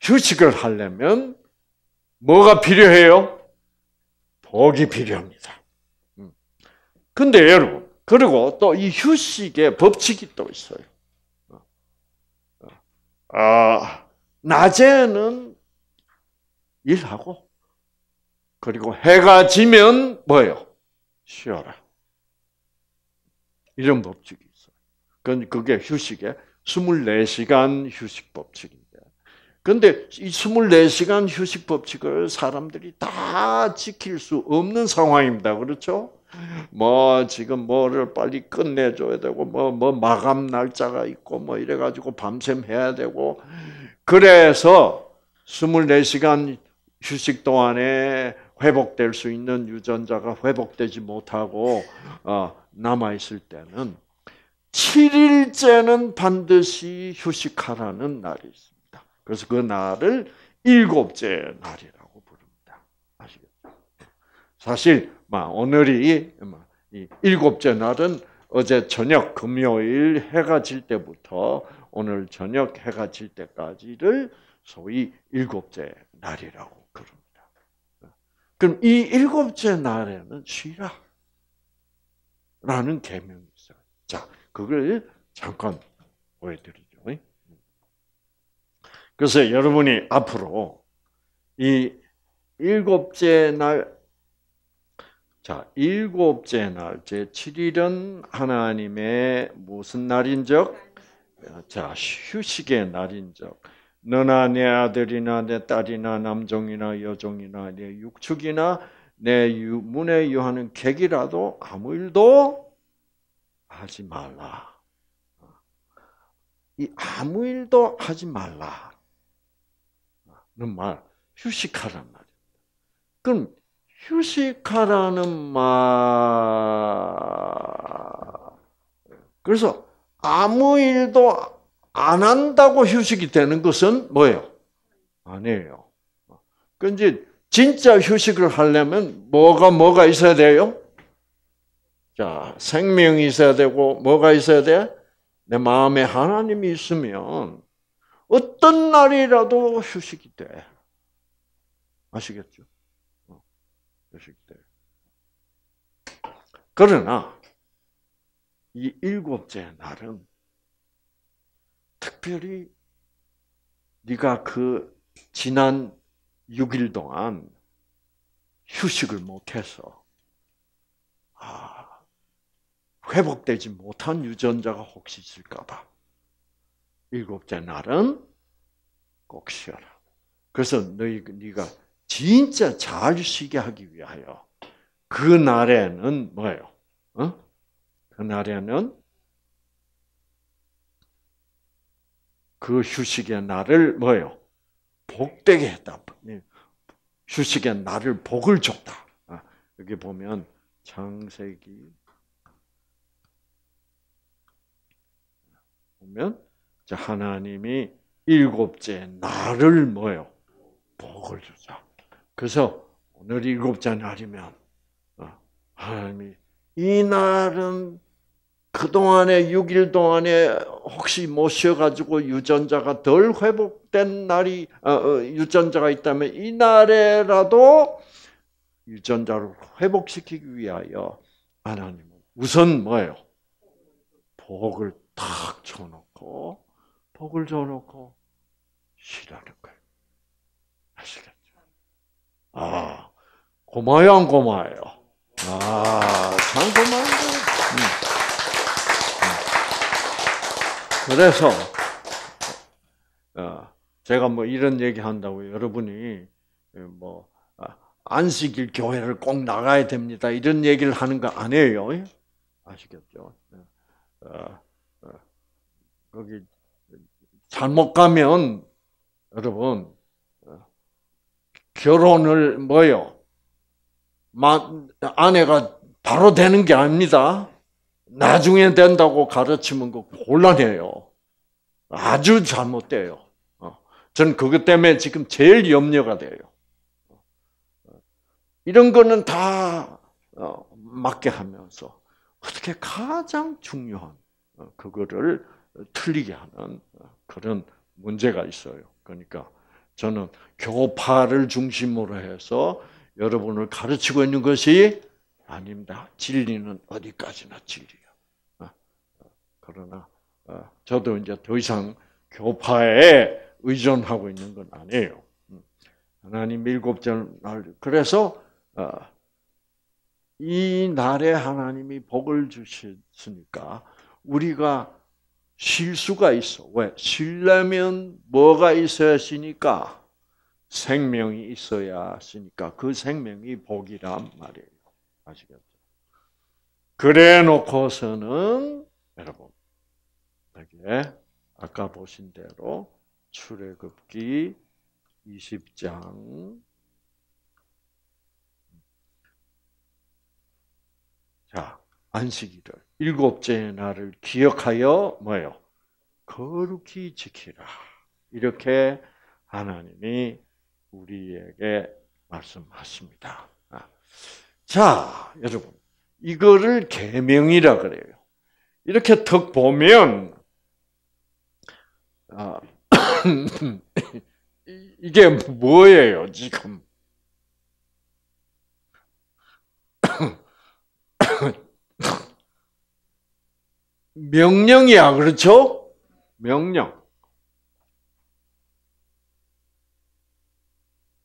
휴식을 하려면 뭐가 필요해요? 복이 필요합니다. 음. 근데 여러분 그리고 또 이 휴식의 법칙이 또 있어요. 어. 어. 아, 낮에는 일하고 그리고 해가 지면 뭐예요? 쉬어라. 이런 법칙이 그건 그게 휴식에 24시간 휴식 법칙인데. 근데 이 24시간 휴식 법칙을 사람들이 다 지킬 수 없는 상황입니다. 그렇죠? 뭐 지금 뭐를 빨리 끝내줘야 되고 뭐뭐 뭐 마감 날짜가 있고 뭐 이래가지고 밤샘 해야 되고 그래서 24시간 휴식 동안에 회복될 수 있는 유전자가 회복되지 못하고 어, 남아 있을 때는 7일째는 반드시 휴식하라는 날이 있습니다. 그래서 그 날을 일곱째 날이라고 부릅니다. 아시겠죠? 사실 오늘이 일곱째 날은 어제 저녁 금요일 해가 질 때부터 오늘 저녁 해가 질 때까지를 소위 일곱째 날이라고 그럽니다. 그럼 이 일곱째 날에는 쉬라. 라는 개명이 있어요. 자, 그걸 잠깐 보여드리죠. 그래서 여러분이 앞으로 이 일곱째 날, 자, 일곱째 날, 제 7일은 하나님의 무슨 날인 적? 자, 휴식의 날인 적. 너나 내 아들이나 내 딸이나 남종이나 여종이나 내 육축이나 내 문에 유하는 객이라도 아무 일도 하지 말라. 어. 이 아무 일도 하지 말라는 말, 휴식하란 말입니다. 그럼 휴식하라는 말, 그래서 아무 일도 안 한다고 휴식이 되는 것은 뭐예요? 아니에요. 그러니 진짜 휴식을 하려면 뭐가 뭐가 있어야 돼요? 자, 생명이 있어야 되고 뭐가 있어야 돼? 내 마음에 하나님이 있으면 어떤 날이라도 휴식이 돼. 아시겠죠? 어, 휴식이 돼. 그러나 이 일곱째 날은 특별히 네가 그 지난 6일 동안 휴식을 못해서 아 회복되지 못한 유전자가 혹시 있을까봐. 일곱째 날은 꼭 쉬어라. 그래서 너희 네가 진짜 잘 쉬게 하기 위하여 그 날에는 뭐예요? 어? 그 날에는 그 휴식의 날을 뭐예요? 복되게 했다. 네. 휴식의 날을 복을 줬다. 아, 여기 보면 창세기 보면 하나님이 일곱째 날을 뭐요 복을 주자. 그래서 오늘 일곱째 날이면 어, 하나님이 이 날은 그동안에 6일 동안에 혹시 못 쉬어가지고 유전자가 덜 회복된 날이 어, 어, 유전자가 있다면 이 날에라도 유전자를 회복시키기 위하여 하나님은 우선 뭐예요? 복을 탁 쳐놓고 복을 줘놓고 쉬라는 거예요. 아시겠죠? 아, 고마워요, 안 고마워요? 아, 참 고마워요. 음. 음. 그래서, 어, 제가 뭐 이런 얘기 한다고 여러분이, 예, 뭐, 아, 안식일 교회를 꼭 나가야 됩니다. 이런 얘기를 하는 거 아니에요. 예? 아시겠죠? 예. 어, 거기 잘못 가면 여러분 어, 결혼을 뭐요? 아내가 바로 되는 게 아닙니다. 나중에 된다고 가르치면 그 곤란해요. 아주 잘못돼요. 저는 어, 그것 때문에 지금 제일 염려가 돼요. 어, 이런 거는 다 맞게 하면서 어떻게 가장 중요한 그거를 틀리게 하는 그런 문제가 있어요. 그러니까 저는 교파를 중심으로 해서 여러분을 가르치고 있는 것이 아닙니다. 진리는 어디까지나 진리예요. 어? 그러나 어, 저도 이제 더 이상 교파에 의존하고 있는 건 아니에요. 음. 하나님 일곱절 날 그래서 어, 이 날에 하나님이 복을 주셨으니까 우리가 실수가 있어. 왜? 실려면 뭐가 있어야 시니까 생명이 있어야 하니까 그 생명이 복이란 말이에요. 아시겠죠? 그래 놓고서는 여러분 여기에 아까 보신 대로 출애굽기 20장 자 안식일을 일곱째 날을 기억하여 뭐요? 거룩히 지키라. 이렇게 하나님이 우리에게 말씀하십니다. 아. 자, 여러분. 이거를 계명이라 그래요. 이렇게 턱 보면 아, 이게 뭐예요, 지금? 명령이야. 그렇죠? 명령.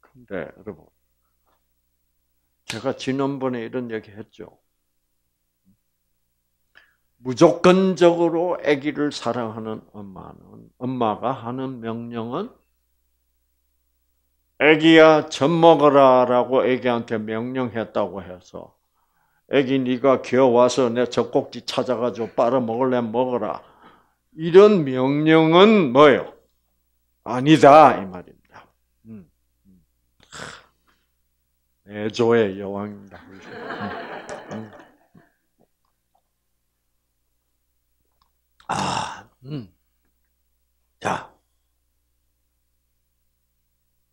근데 여러분 제가 지난번에 이런 얘기 했죠. 무조건적으로 아기를 사랑하는 엄마는 엄마가 하는 명령은 아기야 젖 먹어라라고 아기한테 명령했다고 해서 애기 네가 기어와서 내 젖꼭지 찾아가지고 빨아먹을래 먹어라. 이런 명령은 뭐예요? 아니다 이 말입니다. 음, 음. 애조의 여왕입니다. 음, 아, 음. 자,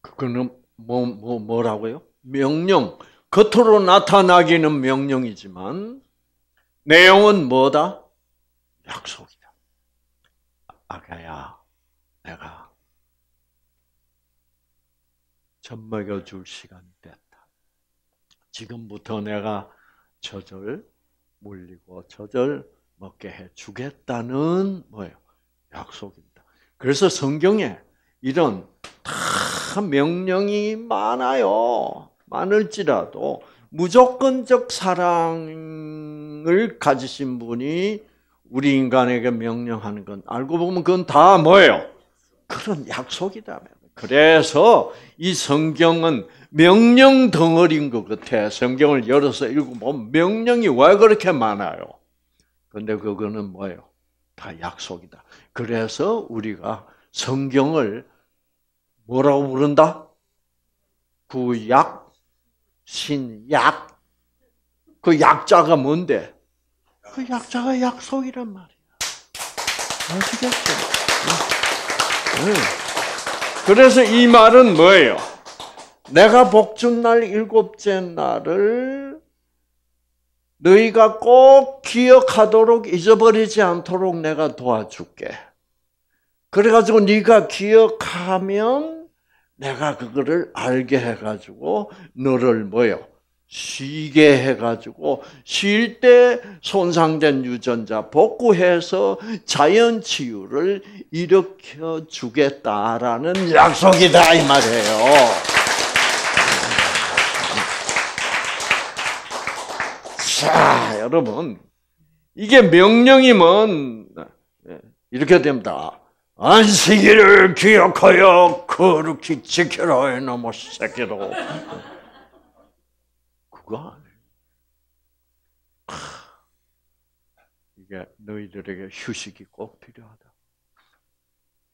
그거는 뭐, 뭐, 뭐라고요? 명령. 겉으로 나타나기는 명령이지만 내용은 뭐다? 약속이다. 아가야, 내가 젖 먹여줄 시간이 됐다. 지금부터 내가 젖을 물리고 젖을 먹게 해주겠다는 뭐예요? 약속입니다. 그래서 성경에 이런 다 명령이 많아요. 많을지라도 무조건적 사랑을 가지신 분이 우리 인간에게 명령하는 건 알고 보면 그건 다 뭐예요? 그런 약속이다. 그래서 이 성경은 명령 덩어리인 것 같아. 성경을 열어서 읽고보면 명령이 왜 그렇게 많아요? 근데 그거는 뭐예요? 다 약속이다. 그래서 우리가 성경을 뭐라고 부른다? 구약 신약. 그 약자가 뭔데? 그 약자가 약속이란 말이야. 아시겠죠? 네. 네. 그래서 이 말은 뭐예요? 내가 복준 날 일곱째 날을 너희가 꼭 기억하도록 잊어버리지 않도록 내가 도와줄게. 그래가지고 네가 기억하면 내가 그거를 알게 해가지고 너를 뭐요? 쉬게 해가지고 쉴 때 손상된 유전자 복구해서 자연 치유를 일으켜 주겠다라는 약속이다 이 말이에요. 자 여러분 이게 명령이면 이렇게 됩니다. 안식일을 기억하여 거룩히 지켜라 이놈의 새끼도 그거 아니에요. 이게 너희들에게 휴식이 꼭 필요하다.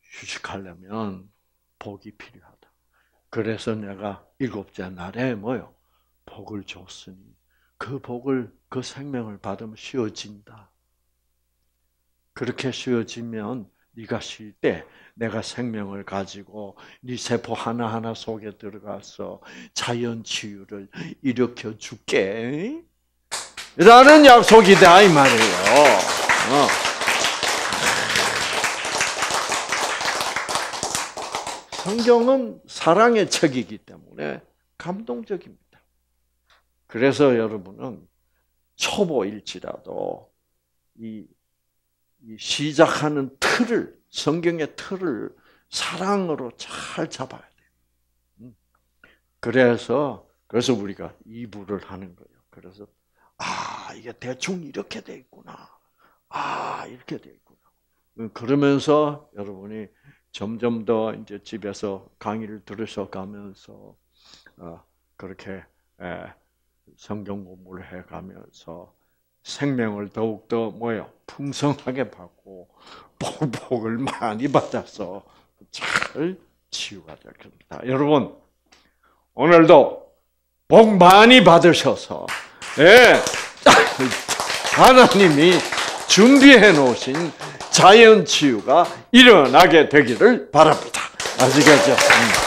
휴식하려면 복이 필요하다. 그래서 내가 일곱째 날에 뭐요? 복을 줬으니 그 복을 그 생명을 받으면 쉬어진다. 그렇게 쉬어지면 네가 쉴 때 내가 생명을 가지고 네 세포 하나하나 속에 들어가서 자연 치유를 일으켜 줄게. 라는 약속이다 이 말이에요. 어. 성경은 사랑의 책이기 때문에 감동적입니다. 그래서 여러분은 초보일지라도 이 시작하는 틀을 성경의 틀을 사랑으로 잘 잡아야 돼요. 음. 그래서 그래서 우리가 이부를 하는 거예요. 그래서 아 이게 대충 이렇게 돼 있구나. 아 이렇게 돼 있구나. 음, 그러면서 여러분이 점점 더 이제 집에서 강의를 들으셔 가면서 어, 그렇게 성경 공부를 해 가면서 생명을 더욱더 뭐요 풍성하게 받고 복복을 많이 받아서 잘 치유가 될 겁니다. 여러분 오늘도 복 많이 받으셔서 예. 하나님이 준비해 놓으신 자연 치유가 일어나게 되기를 바랍니다. 아시겠죠?